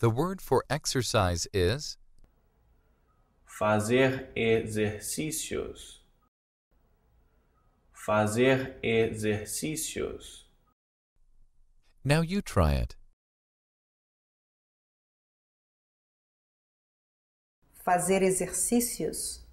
The word for exercise is fazer exercícios. Fazer exercícios. Now you try it. Fazer exercícios.